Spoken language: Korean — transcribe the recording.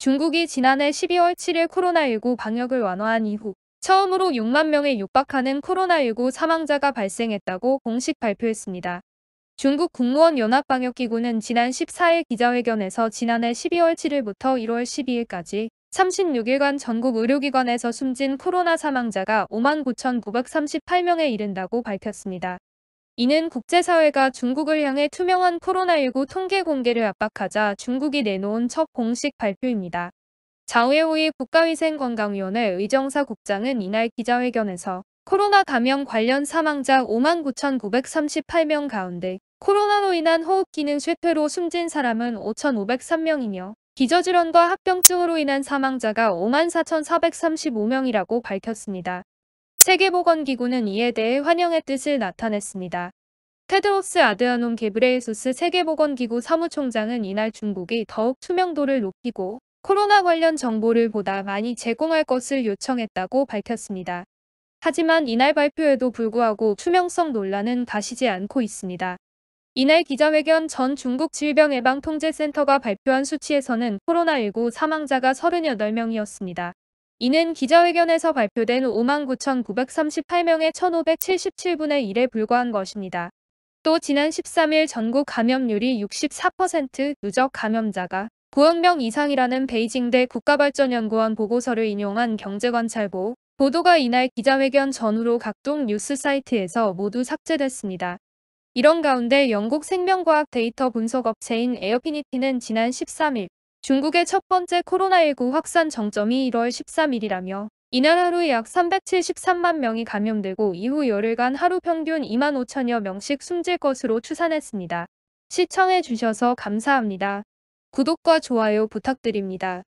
중국이 지난해 12월 7일 코로나19 방역을 완화한 이후 처음으로 6만 명에 육박하는 코로나19 사망자가 발생했다고 공식 발표했습니다. 중국 국무원 연합방역기구는 지난 14일 기자회견에서 지난해 12월 7일부터 1월 12일까지 36일간 전국 의료기관에서 숨진 코로나 사망자가 5만 9,938명에 이른다고 밝혔습니다. 이는 국제사회가 중국을 향해 투명한 코로나19 통계 공개를 압박하자 중국이 내놓은 첫 공식 발표입니다. 자우에오이 국가위생건강위원회 의정사 국장은 이날 기자회견에서 코로나 감염 관련 사망자 59,938명 가운데 코로나로 인한 호흡기능 쇠퇴로 숨진 사람은 5,503명이며 기저질환과 합병증으로 인한 사망자가 54,435명이라고 밝혔습니다. 세계보건기구는 이에 대해 환영의 뜻을 나타냈습니다. 테드로스 아드아논 게브레이수스 세계보건기구 사무총장은 이날 중국이 더욱 투명도를 높이고 코로나 관련 정보를 보다 많이 제공할 것을 요청했다고 밝혔습니다. 하지만 이날 발표에도 불구하고 투명성 논란은 가시지 않고 있습니다. 이날 기자회견 전 중국 질병예방통제센터가 발표한 수치에서는 코로나19 사망자가 38명이었습니다. 이는 기자회견에서 발표된 59,938명의 1,577분의 1에 불과한 것입니다. 또 지난 13일 전국 감염률이 64% 누적 감염자가 9억명 이상이라는 베이징대 국가발전연구원 보고서를 인용한 경제관찰보 보도가 이날 기자회견 전후로 각종 뉴스 사이트에서 모두 삭제됐습니다. 이런 가운데 영국 생명과학 데이터 분석업체인 에어피니티는 지난 13일 중국의 첫 번째 코로나19 확산 정점이 1월 13일이라며 이날 하루 약 373만 명이 감염되고 이후 열흘간 하루 평균 2만 5천여 명씩 숨질 것으로 추산했습니다. 시청해주셔서 감사합니다. 구독과 좋아요 부탁드립니다.